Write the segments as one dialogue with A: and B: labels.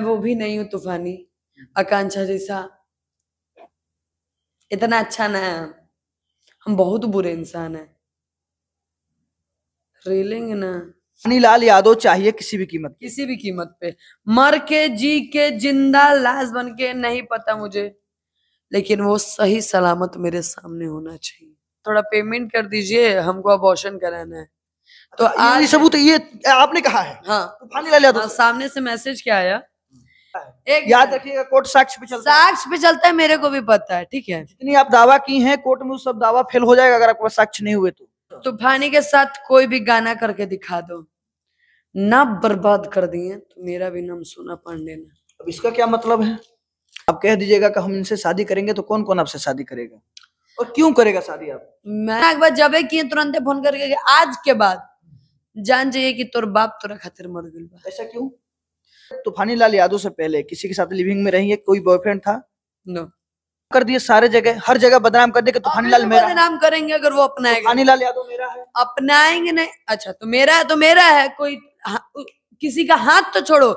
A: मैं वो भी नहीं हूँ तूफानी आकांक्षा जैसा इतना अच्छा ना है हम बहुत बुरे इंसान है रेलिंग ना लाल यादव चाहिए किसी भी कीमत किसी भी कीमत पे मर के जी के जिंदा लाश बन के नहीं पता मुझे लेकिन वो सही सलामत मेरे सामने होना चाहिए थोड़ा पेमेंट कर दीजिए हमको अबॉर्शन कराना है तो आज सबूत ये आपने कहा है हाँ, तो लाल हाँ सामने से मैसेज क्या आया
B: एक याद रखिएगा कोर्ट साक्ष पे चलता साक्ष पे चलता है मेरे को भी पता है ठीक है जितनी आप दावा की हैं कोर्ट में सब दावा फेल हो जाएगा अगर आपके पास साक्ष नहीं हुए तो तूफानी के साथ कोई भी गाना करके दिखा दो ना बर्बाद कर दिए तो मेरा भी नाम सोना पांडे ने अब इसका क्या मतलब है आप कह दीजिएगा कि हम इनसे शादी करेंगे तो कौन कौन आपसे शादी करेगा और क्यों करेगा शादी आप
A: मैं एक बार जब किए तुरंत फोन करके आज के बाद जान जाइए कि तोर बाप तोरा खातिर मर गई ऐसा क्यों
B: तूफानी तो लाल यादव से पहले किसी के साथ लिविंग में रही है कोई बॉयफ्रेंड था नो कर दिए सारे जगह हर जगह बदनाम कर दे कि तूफानी तो लाल मेरा बदनाम करेंगे अगर वो अपनाएगा तूफानी लाल यादव मेरा है अपनाएंगे नहीं
A: अच्छा तो मेरा है तो मेरा है कोई किसी का हाथ तो छोड़ो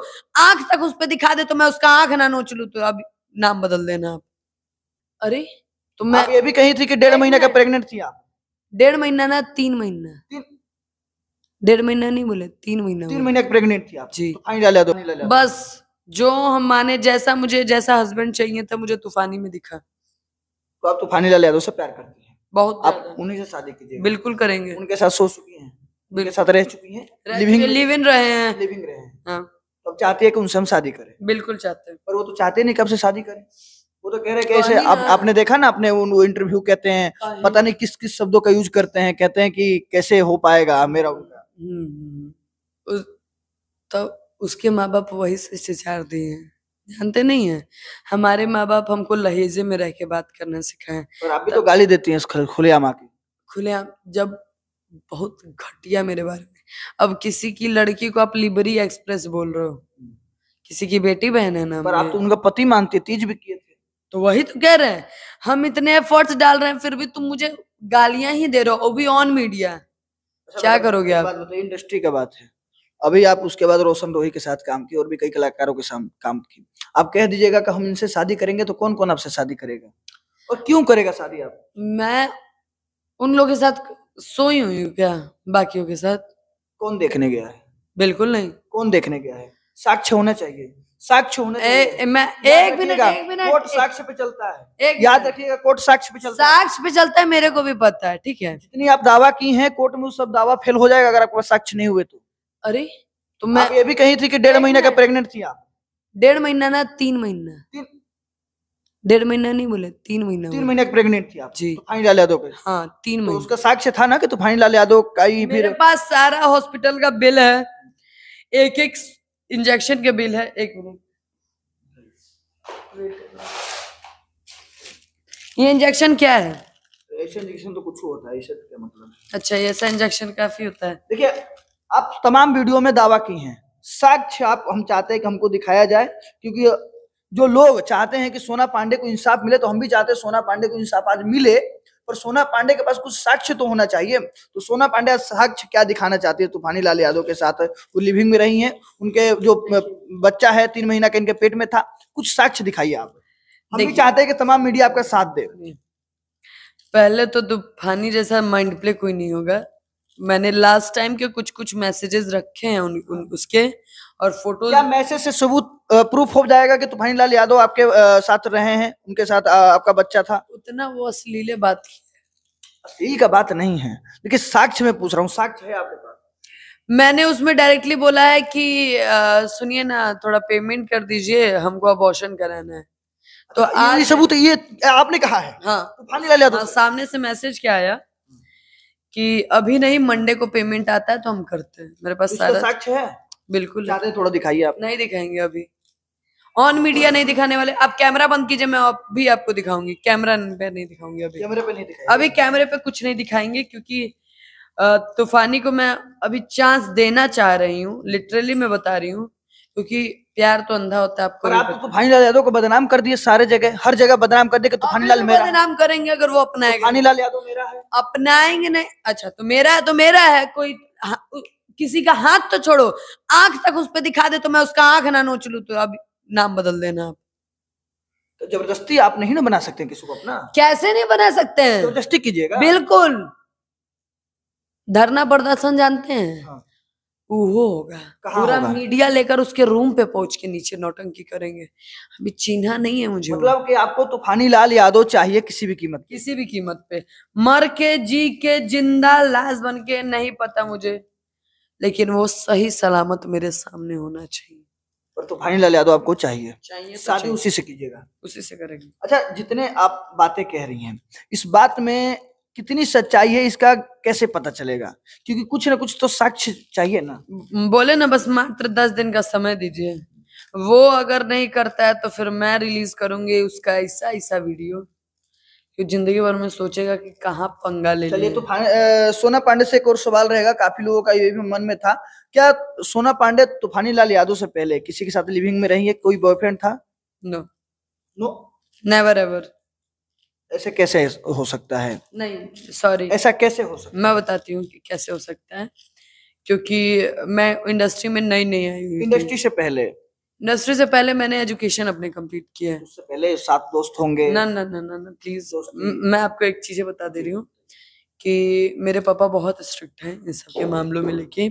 A: आंख तक उस पर दिखा दे तो मैं उसका आंख ना नोच लू तो अब नाम बदल देना आप अरे तो मैं ये भी कही थी कि डेढ़ महीने का प्रेग्नेंट थी आप डेढ़ महीना ना तीन महीना डेढ़ महीना नहीं बोले तीन महीना तीन महीने प्रेग्नेंट थी आप जी तो पानी डाले दो बस जो हम माने जैसा मुझे जैसा हस्बैंड चाहिए था मुझे तूफानी में दिखा
B: तो आप तूफानी लाल यादव से प्यार करती हैं बहुत आप उन्हीं से शादी कीजिए बिल्कुल करेंगे उनके साथ सो चुकी हैं उनके साथ रह चुकी हैं लिविंग लिव इन रहे हैं लिविंग रहे हैं हाँ। तो अब चाहती है कि उनसे हम शादी करें बिल्कुल चाहते हैं पर वो तो चाहते नहीं कब से शादी करें वो तो कह रहे कैसे आप आपने देखा ना आपने वो इंटरव्यू कहते हैं पता नहीं किस किस शब्दों का यूज करते हैं कहते हैं कि कैसे हो पाएगा मेरा उनका हम्म। उस तब उसके माँ-बाप वही शिष्टाचार दिए
A: हैं। जानते नहीं है हमारे माँ-बाप हमको लहेजे में रह के बात करना सिखाए
B: आप भी तो गाली देती हैं खुलेआम आके।
A: खुलेआम जब बहुत घटिया मेरे बारे में। अब किसी की लड़की को आप लिबरी एक्सप्रेस बोल रहे हो। किसी की बेटी-बहन है ना पर आप तो उनका पति मानती तीज भी किए थे। तो वही तो कह रहे हैं, हम इतने एफर्ट्स डाल रहे हैं फिर भी तुम मुझे गालियाँ ही दे रहे हो, वो भी ऑन मीडिया। अच्छा क्या करोगे आप
B: इंडस्ट्री का बात है अभी आप उसके बाद रोशन रोही के साथ काम की और भी कई कलाकारों के साथ काम की आप कह दीजिएगा कि हम इनसे शादी करेंगे तो कौन कौन आपसे शादी करेगा और क्यों करेगा शादी आप मैं उन लोगों के साथ सोई हुई क्या बाकियों के साथ कौन देखने गया है बिल्कुल नहीं कौन देखने गया है साक्ष्य होना चाहिए साक्ष्य होना चाहिए मैं एक मिनट एक कोर्ट साक्ष्य पे चलता है एक याद रखिएगा कोर्ट साक्ष्य पे चलता है साक्ष्य पे चलता है मेरे को भी पता है ठीक है जितनी आप दावा की हैं कोर्ट में सब दावा फेल हो जाएगा अगर आपके पास साक्ष्य नहीं हुए तो अरे तो मैं ये भी कही थी कि डेढ़ महीने का प्रेग्नेंट थी आप डेढ़ महीना ना तीन महीना डेढ़ महीना नहीं बोले तीन महीना तीन महीने प्रेग्नेंट थी आप जी तो फाइन लाल यादव हाँ तीन तो महीने उसका साक्ष्य था ना कि तूफानी लाल यादव का ही मेरे पास सारा हॉस्पिटल का बिल है एक एक इंजेक्शन के बिल है एक मिनट ये इंजेक्शन क्या है इंजेक्शन तो कुछ होता है ऐसा क्या मतलब अच्छा ऐसा इंजेक्शन काफी होता है देखिए आप तमाम वीडियो में दावा की हैं साक्ष आप हम चाहते हैं कि हमको दिखाया जाए क्योंकि जो लोग चाहते हैं कि सोना पांडे को इंसाफ मिले तो हम भी चाहते हैं सोना पांडे को इंसाफ आज मिले पर सोना पांडे के पास कुछ साक्ष्य तो होना चाहिए तो सोना पांडे साक्ष्य क्या दिखाना चाहती है तूफानी लाल यादव के साथ वो लिविंग में रही है उनके जो बच्चा है तीन महीना के इनके पेट में था कुछ साक्ष्य दिखाइए आप हम भी चाहते हैं कि तमाम मीडिया आपका साथ दे
A: पहले तो तूफानी जैसा माइंड प्ले कोई नहीं होगा मैंने लास्ट टाइम
B: के कुछ कुछ मैसेजेस रखे हैं उन, उन उसके और फोटो क्या मैसेज से सबूत प्रूफ हो जाएगा कि तुम्हारी लाल यादव आपके साथ रहे हैं उनके साथ आपका बच्चा था उतना वो असलीले बात असली का बात नहीं है देखिए साक्ष्य में पूछ रहा हूँ साक्ष्य है आपके पास
A: मैंने उसमें डायरेक्टली बोला है कि सुनिए ना थोड़ा पेमेंट कर दीजिए हमको अबॉर्शन कराना है तो अच्छा, आज सबूत ये आपने कहा है हाँ, तो हाँ सामने से मैसेज क्या आया कि अभी नहीं मंडे को पेमेंट आता है तो हम करते हैं मेरे पास सारा साक्ष्य है बिल्कुल जाते थोड़ा दिखाइए आप नहीं दिखाएंगे अभी ऑन मीडिया नहीं दिखाने वाले अब कैमरा बंद कीजिए मैं आप भी आपको दिखाऊंगी कैमरा पे नहीं दिखाऊंगी अभी कैमरे पे नहीं दिखाएंगे अभी कैमरे पे कुछ नहीं दिखाएंगे क्योंकि तूफानी को मैं अभी चांस देना चाह रही हूँ लिटरली मैं बता रही हूँ क्योंकि प्यार तो अंधा होता
B: है आपको आप तो तूफानी लाल यादव को बदनाम कर दिए सारे जगह हर जगह बदनाम कर दिए तूफानी लाल मेरा तो बदनाम
A: करेंगे अगर वो अपनाएगा तूफानी लाल यादव मेरा है
B: अपनाएंगे नहीं अच्छा तो मेरा है तो मेरा है कोई
A: हाँ, किसी का हाथ तो छोड़ो आंख तक उस पर दिखा दे तो मैं उसका आंख ना नोच लू तो अब नाम बदल देना आप
B: तो जबरदस्ती आप नहीं ना बना सकते किसी को अपना
A: कैसे नहीं बना सकते हैं
B: जबरदस्ती कीजिएगा
A: बिल्कुल धरना प्रदर्शन जानते हैं हाँ। वो होगा पूरा मीडिया लेकर उसके रूम पे पहुंच के नीचे नौटंकी करेंगे अभी चिन्ह नहीं है मुझे मतलब कि आपको तूफानी लाल यादव चाहिए किसी भी कीमत किसी भी कीमत पे मर के जी के जिंदा लाश बन के नहीं पता मुझे लेकिन वो सही सलामत मेरे सामने होना चाहिए
B: पर तो लाल यादव आपको चाहिए चाहिए तो उसी से कीजिएगा उसी से करेंगे अच्छा जितने आप बातें कह रही हैं इस बात में कितनी सच्चाई है इसका कैसे पता चलेगा क्योंकि कुछ ना कुछ तो साक्ष्य चाहिए ना बोले ना बस मात्र दस दिन का समय दीजिए वो
A: अगर नहीं करता है तो फिर मैं रिलीज करूंगी उसका ऐसा ऐसा वीडियो जिंदगी
B: भर में सोचेगा कि कहाँ पंगा ले चलिए तो आ, सोना पांडे से एक और सवाल रहेगा काफी लोगों का ये भी मन में था क्या सोना पांडे तूफानी लाल यादव से पहले किसी के साथ लिविंग में रही है कोई बॉयफ्रेंड था नो नो नेवर एवर ऐसे कैसे हो सकता है
A: नहीं सॉरी ऐसा कैसे हो सकता मैं बताती हूँ कैसे हो सकता है क्योंकि मैं इंडस्ट्री में नई नई आई इंडस्ट्री से पहले नर्सरी से पहले मैंने एजुकेशन अपने कंप्लीट किया है उससे
B: पहले सात दोस्त होंगे ना ना
A: ना ना ना प्लीज दोस्त मैं आपको एक चीजें बता दे रही हूँ कि मेरे पापा बहुत स्ट्रिक्ट हैं इन सब के मामलों में लेके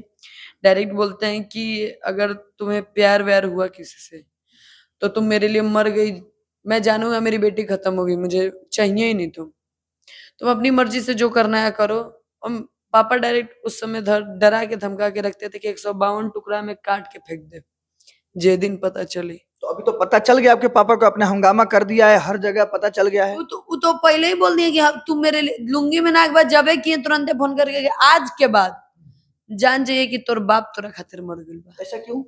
A: डायरेक्ट बोलते हैं कि अगर तुम्हें प्यार व्यार हुआ किसी से तो तुम मेरे लिए मर गई मैं जानूंगा मेरी बेटी खत्म हो गई मुझे चाहिए ही नहीं तुम तुम अपनी मर्जी से जो करना है करो और पापा डायरेक्ट उस समय डरा के धमका के रखते थे कि एक सौ बावन टुकड़ा में काट के फेंक दे
B: जे दिन पता चली तो अभी तो पता चल गया आपके पापा को आपने हंगामा कर दिया है हर जगह पता चल गया है वो तो,
A: वो तो पहले ही बोल दिए कि हाँ, तुम मेरे लुंगी में ना एक बार जबे किए तुरंत फोन करके आज के बाद जान जाइए कि तोर बाप तोरा खातिर मर गई ऐसा क्यों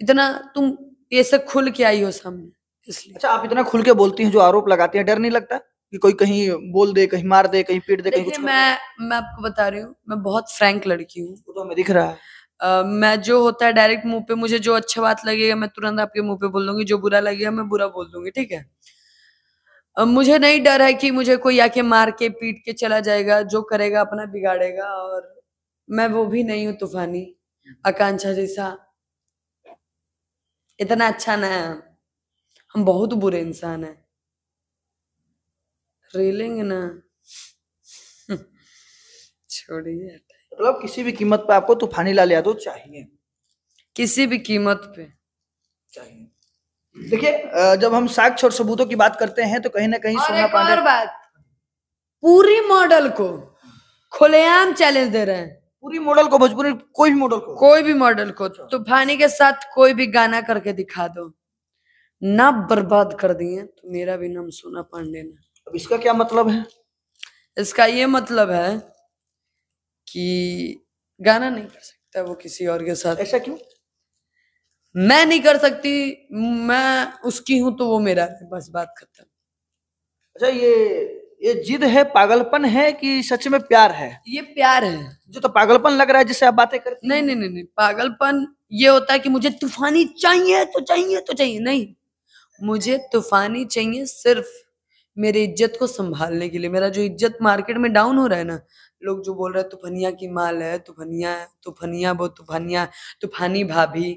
A: इतना तुम ऐसे
B: खुल के आई हो सामने इसलिए अच्छा आप इतना खुल के बोलती हैं जो आरोप लगाती हैं डर नहीं लगता कि कोई कहीं बोल दे कहीं मार दे कहीं पीट दे कहीं कुछ मैं
A: मैं आपको बता रही हूँ मैं बहुत फ्रैंक लड़की हूँ तो हमें दिख रहा है मैं जो होता है डायरेक्ट मुंह पे मुझे जो अच्छा बात लगेगा मैं तुरंत आपके मुंह पे बोल दूंगी जो बुरा लगेगा मैं बुरा बोल दूंगी ठीक है मुझे नहीं डर है कि मुझे कोई आके मार के पीट के चला जाएगा जो करेगा अपना बिगाड़ेगा और मैं वो भी नहीं हूँ तूफानी आकांक्षा जैसा इतना अच्छा ना है हम बहुत बुरे इंसान है
B: रीलिंग ना छोड़िए मतलब किसी भी कीमत पे आपको तूफानी लाल यादव चाहिए किसी भी कीमत पे चाहिए देखिए जब हम साक्ष्य और सबूतों की बात करते हैं तो कहीं ना कहीं सोना पांडे और बात पूरी मॉडल को खुलेआम चैलेंज दे रहे हैं पूरी मॉडल
A: को भोजपुरी कोई भी मॉडल को कोई भी मॉडल को अच्छा। तूफानी के साथ कोई भी गाना करके दिखा दो ना बर्बाद कर दिए तो मेरा भी नाम सोना पांडे ने अब इसका क्या मतलब है इसका ये मतलब है कि गाना नहीं कर सकता वो किसी और के साथ ऐसा क्यों मैं नहीं कर सकती
B: मैं उसकी हूं तो वो मेरा है बस बात खत्म अच्छा ये ये जिद है पागलपन है कि सच में प्यार है ये प्यार है जो तो पागलपन लग रहा है जिससे आप बातें करते नहीं नहीं नहीं नहीं पागलपन ये होता है कि मुझे तूफानी चाहिए तो चाहिए तो
A: चाहिए नहीं मुझे तूफानी चाहिए सिर्फ मेरी इज्जत को संभालने के लिए मेरा जो इज्जत मार्केट में डाउन हो रहा है ना लोग जो बोल रहे हैं तूफनिया की माल है तूफनिया तूफनिया बो तूफानिया तूफानी भाभी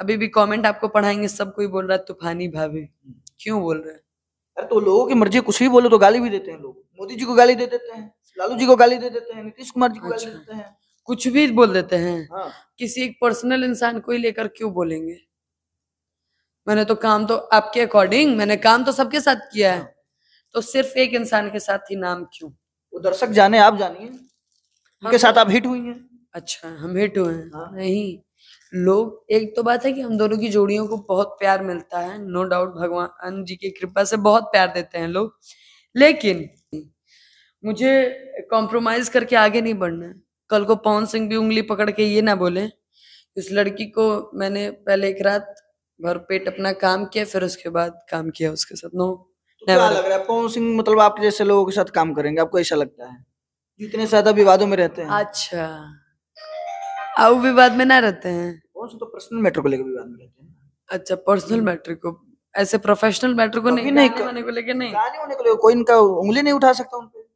A: अभी भी कमेंट आपको पढ़ाएंगे सब
B: कोई बोल रहा है तूफानी भाभी क्यों बोल रहे हैं अरे तो लोगों की मर्जी कुछ भी बोलो तो गाली भी देते हैं लोग मोदी जी को गाली दे देते हैं लालू जी को गाली दे देते हैं नीतीश कुमार जी को गाली अच्छा। देते हैं कुछ भी
A: बोल देते हैं हाँ। किसी एक पर्सनल इंसान को ही लेकर क्यों बोलेंगे मैंने तो काम तो आपके अकॉर्डिंग मैंने काम तो सबके साथ किया है हाँ। तो सिर्फ एक इंसान के साथ ही नाम क्यों तो दर्शक जाने आप जानिए उनके हाँ, साथ आप हिट हुई हैं अच्छा हम हिट हुए हैं हाँ। नहीं लोग एक तो बात है कि हम दोनों की जोड़ियों को बहुत प्यार मिलता है नो डाउट भगवान जी की कृपा से बहुत प्यार देते हैं लोग लेकिन मुझे कॉम्प्रोमाइज करके आगे नहीं बढ़ना कल को पवन सिंह भी उंगली पकड़ के ये ना बोले उस लड़की को मैंने पहले एक रात भर पेट अपना काम किया फिर उसके बाद काम किया उसके साथ नो
B: तो क्या लग रहा है पवन सिंह मतलब आपके जैसे लोगों के साथ काम करेंगे आपको ऐसा लगता है जितने ज्यादा विवादों में रहते हैं अच्छा आओ विवाद में ना रहते हैं कौन सा तो पर्सनल मैटर को लेकर विवाद में रहते हैं अच्छा पर्सनल हम्म।
A: मैटर को ऐसे प्रोफेशनल मैटर को नहीं नहीं
B: होने को लेकर नहीं गाने होने
A: को लेकर कोई इनका उंगली नहीं उठा सकता उन पे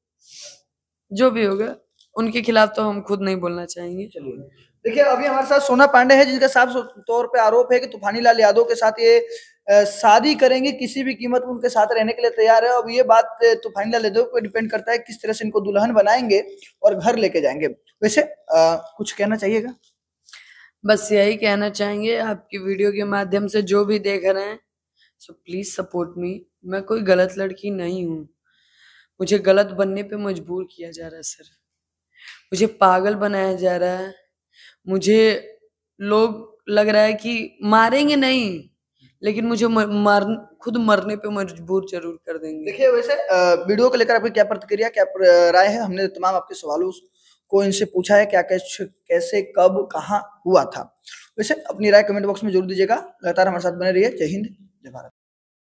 A: जो भी होगा उनके खिलाफ तो हम खुद नहीं बोलना चाहेंगे चलिए
B: देखिए अभी हमारे साथ सोना पांडे है जिनका साफ तौर पे आरोप है कि तूफानी लाल यादव के साथ ये शादी करेंगे किसी भी कीमत उनके साथ रहने के लिए तैयार है अब ये बात तूफानी लाल यादव पर डिपेंड करता है किस तरह से इनको दुल्हन बनाएंगे और घर लेके जाएंगे वैसे आ, कुछ कहना चाहिएगा
A: बस यही कहना चाहेंगे आपकी वीडियो के माध्यम से जो भी देख रहे हैं सो प्लीज सपोर्ट मी मैं कोई गलत लड़की नहीं हूँ मुझे गलत बनने पर मजबूर किया जा रहा है सर मुझे पागल बनाया जा रहा है मुझे लोग लग रहा है कि मारेंगे नहीं लेकिन मुझे मर,
B: खुद मरने पे मजबूर जरूर कर देंगे देखिए वैसे वीडियो को लेकर आपकी क्या प्रतिक्रिया क्या राय है हमने तमाम आपके सवालों को इनसे पूछा है क्या कैसे कैसे कब कहाँ हुआ था वैसे अपनी राय कमेंट बॉक्स में जरूर दीजिएगा लगातार हमारे साथ बने रहिए जय हिंद
A: जय भारत